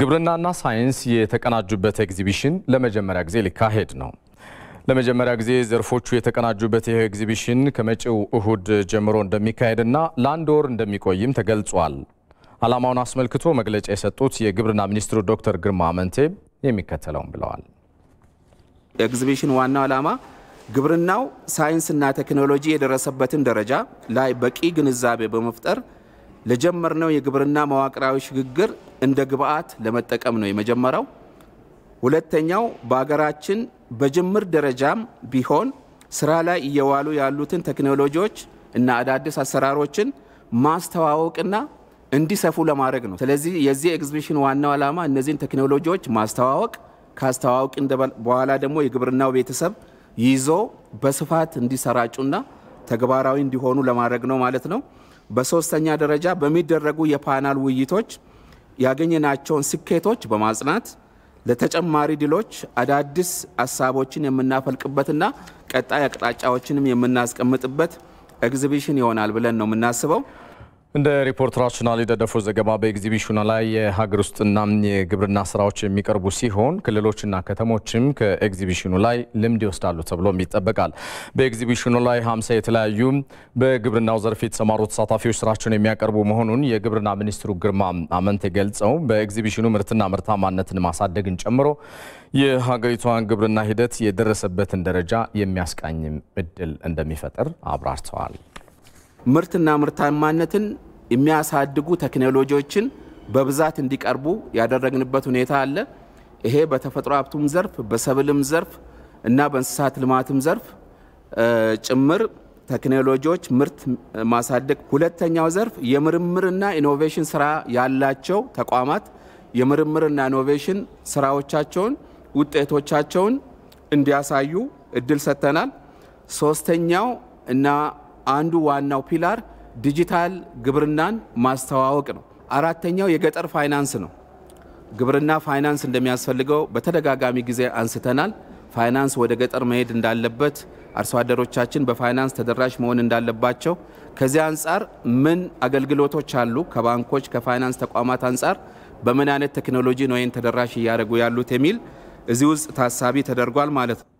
ግብርናና ሳይንስ የተቀናጁበት ኤግዚቢሽን ለመጀመሪያ ጊዜ ሊካሄድ ነው። ለመጀመሪያ ጊዜ ዘርፎቹ የተቀናጁበት ይህ ኤግዚቢሽን ከመጪው እሁድ ጀምሮ እንደሚካሄድና ለአንድ ወር እንደሚቆይም ተገልጿል። ዓላማውን አስመልክቶ መግለጫ የሰጡት የግብርና ሚኒስትሩ ዶክተር ግርማ አመንቴ የሚከተለውን ብለዋል። ኤግዚቢሽን ዋናው ዓላማ ግብርናው ሳይንስና ቴክኖሎጂ የደረሰበትን ደረጃ ላይ በቂ ግንዛቤ በመፍጠር ለጀመርነው የግብርና መዋቅራዊ ሽግግር እንደ ግብአት ለመጠቀም ነው የመጀመረው ሁለተኛው በሀገራችን በጅምር ደረጃም ቢሆን ስራ ላይ እየዋሉ ያሉትን ቴክኖሎጂዎች እና አዳዲስ አሰራሮችን ማስተዋወቅና እንዲሰፉ ለማድረግ ነው። ስለዚህ የዚህ ኤግዚቢሽን ዋናው ዓላማ እነዚህን ቴክኖሎጂዎች ማስተዋወቅ፣ ካስተዋወቅን በኋላ ደግሞ የግብርናው ቤተሰብ ይዞ በስፋት እንዲሰራጩና ተግባራዊ እንዲሆኑ ለማድረግ ነው ማለት ነው። በሶስተኛ ደረጃ በሚደረጉ የፓናል ውይይቶች ያገኘናቸውን ስኬቶች በማጽናት ለተጨማሪ ድሎች አዳዲስ ሀሳቦችን የምናፈልቅበትና ቀጣይ አቅጣጫዎችንም የምናስቀምጥበት ኤግዚቢሽን ይሆናል ብለን ነው የምናስበው። እንደ ሪፖርተራችን አሊ ደደፎ ዘገባ በኤግዚቢሽኑ ላይ የሀገር ውስጥና የግብርና ስራዎች የሚቀርቡ ሲሆን ክልሎችና ከተሞችም ከኤግዚቢሽኑ ላይ ልምድ ይወስዳሉ ተብሎም ይጠበቃል። በኤግዚቢሽኑ ላይ ሀምሳ የተለያዩ በግብርናው ዘርፍ የተሰማሩ ተሳታፊዎች ስራቸውን የሚያቀርቡ መሆኑን የግብርና ሚኒስትሩ ግርማ አመንቴ ገልጸው በኤግዚቢሽኑ ምርትና ምርታማነትን ማሳደግን ጨምሮ የሀገሪቷን ግብርና ሂደት የደረሰበትን ደረጃ የሚያስቃኝም እድል እንደሚፈጥር አብራርተዋል። ምርትና ምርታማነትን የሚያሳድጉ ቴክኖሎጂዎችን በብዛት እንዲቀርቡ ያደረግንበት ሁኔታ አለ። ይሄ በተፈጥሮ ሀብቱም ዘርፍ በሰብልም ዘርፍ እና በእንስሳት ልማትም ዘርፍ ጭምር ቴክኖሎጂዎች ምርት ማሳደግ። ሁለተኛው ዘርፍ የምርምርና ኢኖቬሽን ስራ ያላቸው ተቋማት የምርምርና ኢኖቬሽን ስራዎቻቸውን ውጤቶቻቸውን እንዲያሳዩ እድል ሰጥተናል። ሶስተኛው እና አንዱ ዋናው ፒላር ዲጂታል ግብርናን ማስተዋወቅ ነው። አራተኛው የገጠር ፋይናንስ ነው። ግብርና ፋይናንስ እንደሚያስፈልገው በተደጋጋሚ ጊዜ አንስተናል። ፋይናንስ ወደ ገጠር መሄድ እንዳለበት፣ አርሶ አደሮቻችን በፋይናንስ ተደራሽ መሆን እንዳለባቸው፣ ከዚህ አንጻር ምን አገልግሎቶች አሉ ከባንኮች ከፋይናንስ ተቋማት አንጻር በምን አይነት ቴክኖሎጂ ነው ይህን ተደራሽ እያደረጉ ያሉት የሚል እዚህ ውስጥ ታሳቢ ተደርጓል ማለት ነው።